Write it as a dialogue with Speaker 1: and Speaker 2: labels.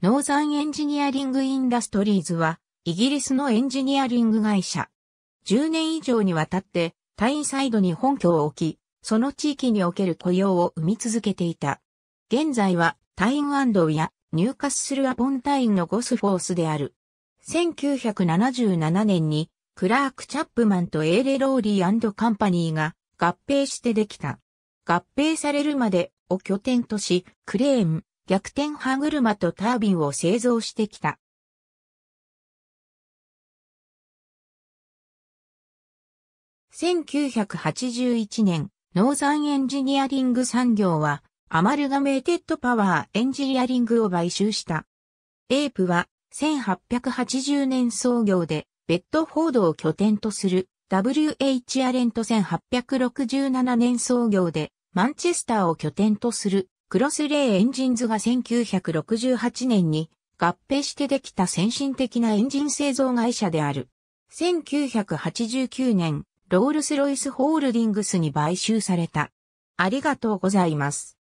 Speaker 1: ノーザンエンジニアリングインダストリーズは、イギリスのエンジニアリング会社。10年以上にわたって、タインサイドに本拠を置き、その地域における雇用を生み続けていた。現在は、タインアンドや入荷するアポンタインのゴスフォースである。1977年に、クラーク・チャップマンとエーレ・ローリーカンパニーが合併してできた。合併されるまでを拠点とし、クレーン、逆転歯車とタービ
Speaker 2: ンを製造してきた。
Speaker 1: 1981年、ノーザンエンジニアリング産業は、アマルガメーテッドパワーエンジニアリングを買収した。エープは、1880年創業で、ベッドフォードを拠点とする WH アレント1867年創業で、マンチェスターを拠点とするクロスレイエンジンズが1968年に合併してできた先進的なエンジン製造会社である。1989年、ロールスロイスホールディングスに買収された。あ
Speaker 2: りがとうございます。